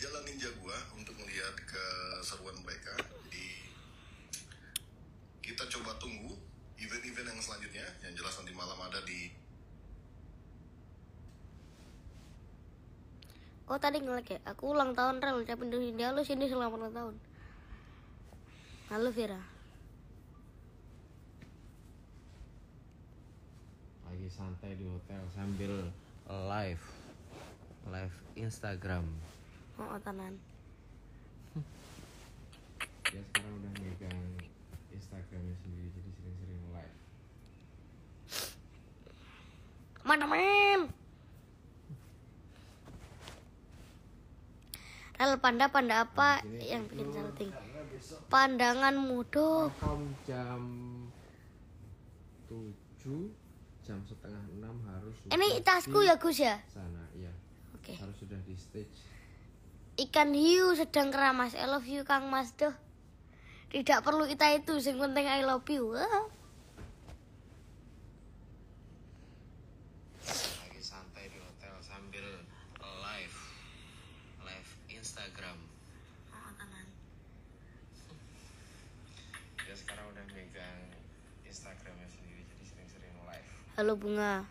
jalan ninja gua untuk melihat keseruan mereka di kita coba tunggu event-event yang selanjutnya yang jelas nanti malam ada di Oh tadi ngelag ya? Aku ulang tahun rel, tapi dulu dia lu sini selama ulang tahun. Halo Vira. Lagi santai di hotel sambil live live Instagram. Oh, tenan. ya sekarang udah megang Instagramnya sendiri jadi sering-sering live. Mana men? Rel panda panda apa Jadi, nah, yang bikin salting? Pandanganmu dok. jam tujuh jam setengah enam harus. Ini tasku ya Gus ya? Sana iya. Oke. Okay. Harus sudah di stage. Ikan hiu sedang keramas. I love you Kang Mas doh. Tidak perlu kita itu, sing penting I love you. Wow. Lagi santai di hotel sambil live live Instagram. Ya sekarang udah megang Instagramnya sendiri, jadi sering-sering live. Halo Bunga.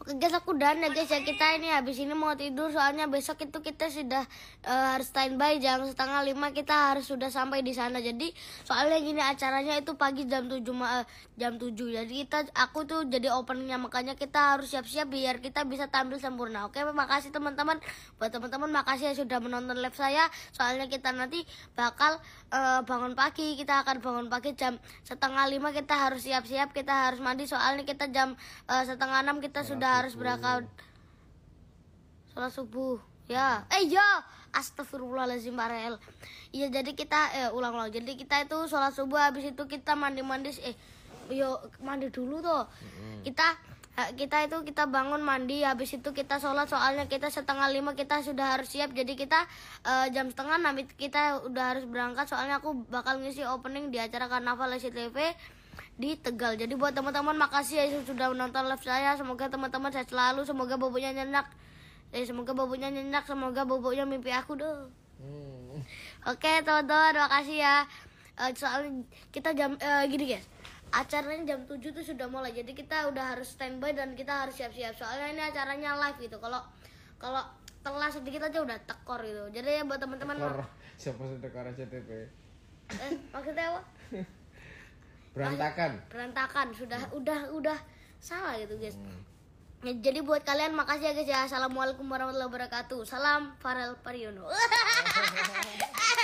Oke guys aku ya guys ya kita ini habis ini mau tidur soalnya besok itu kita sudah uh, harus standby jam setengah lima kita harus sudah sampai di sana jadi soalnya gini acaranya itu pagi jam tujuh uh, jam tujuh jadi kita aku tuh jadi openingnya makanya kita harus siap-siap biar kita bisa tampil sempurna oke makasih teman-teman buat teman-teman makasih ya sudah menonton live saya soalnya kita nanti bakal uh, bangun pagi kita akan bangun pagi jam setengah lima kita harus siap-siap kita harus mandi soalnya kita jam uh, setengah enam kita sudah harus berangkat sholat subuh ya eh ya astagfirullahaladzim barel iya jadi kita eh ulang-ulang jadi kita itu sholat subuh habis itu kita mandi-mandi eh yo mandi dulu tuh hmm. kita eh, kita itu kita bangun mandi habis itu kita sholat soalnya kita setengah lima kita sudah harus siap jadi kita uh, jam setengah nanti kita udah harus berangkat soalnya aku bakal ngisi opening di acara karnaval SCTV TV di Tegal. Jadi buat teman-teman makasih ya sudah menonton live saya. Semoga teman-teman saya selalu, semoga bobonya nyenak. Eh, semoga bobonya nyenak, semoga bobonya mimpi aku dong. Hmm. Oke, okay, teman-teman, makasih ya. Uh, soalnya kita jam uh, gini guys. Acaranya jam 7 tuh sudah mulai. Jadi kita udah harus standby dan kita harus siap-siap. Soalnya ini acaranya live gitu. Kalau kalau telat sedikit aja udah tekor gitu. Jadi ya buat teman-teman siapa sih tekor CTP? Eh, maksudnya apa? berantakan ah, berantakan sudah hmm. udah udah salah gitu guys hmm. ya, jadi buat kalian makasih ya guys ya assalamualaikum warahmatullahi wabarakatuh salam Farel Pariono